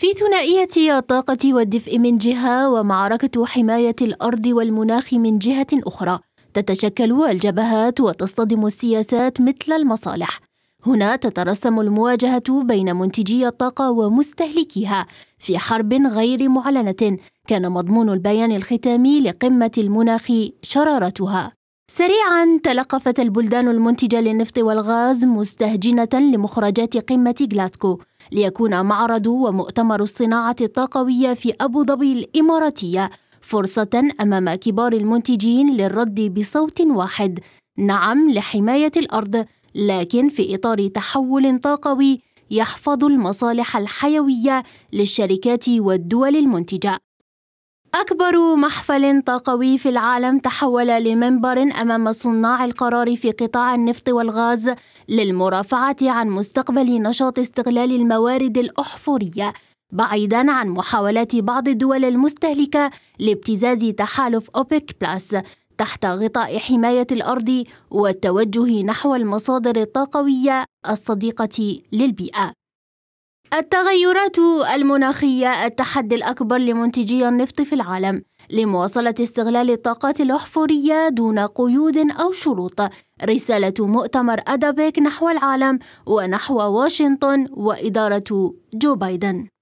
في ثنائية الطاقة والدفء من جهة ومعركة حماية الأرض والمناخ من جهة أخرى تتشكل الجبهات وتصطدم السياسات مثل المصالح هنا تترسم المواجهة بين منتجي الطاقة ومستهلكيها في حرب غير معلنة كان مضمون البيان الختامي لقمة المناخ شرارتها سريعا تلقفت البلدان المنتجة للنفط والغاز مستهجنة لمخرجات قمة غلاسكو ليكون معرض ومؤتمر الصناعة الطاقوية في أبو ظبي الإماراتية فرصة أمام كبار المنتجين للرد بصوت واحد نعم لحماية الأرض لكن في إطار تحول طاقوي يحفظ المصالح الحيوية للشركات والدول المنتجة أكبر محفل طاقوي في العالم تحول لمنبر أمام صناع القرار في قطاع النفط والغاز للمرافعة عن مستقبل نشاط استغلال الموارد الأحفورية بعيدا عن محاولات بعض الدول المستهلكة لابتزاز تحالف أوبك بلس تحت غطاء حماية الأرض والتوجه نحو المصادر الطاقوية الصديقة للبيئة التغيرات المناخية التحدي الأكبر لمنتجي النفط في العالم لمواصلة استغلال الطاقات الأحفورية دون قيود أو شروط رسالة مؤتمر أدابيك نحو العالم ونحو واشنطن وإدارة جو بايدن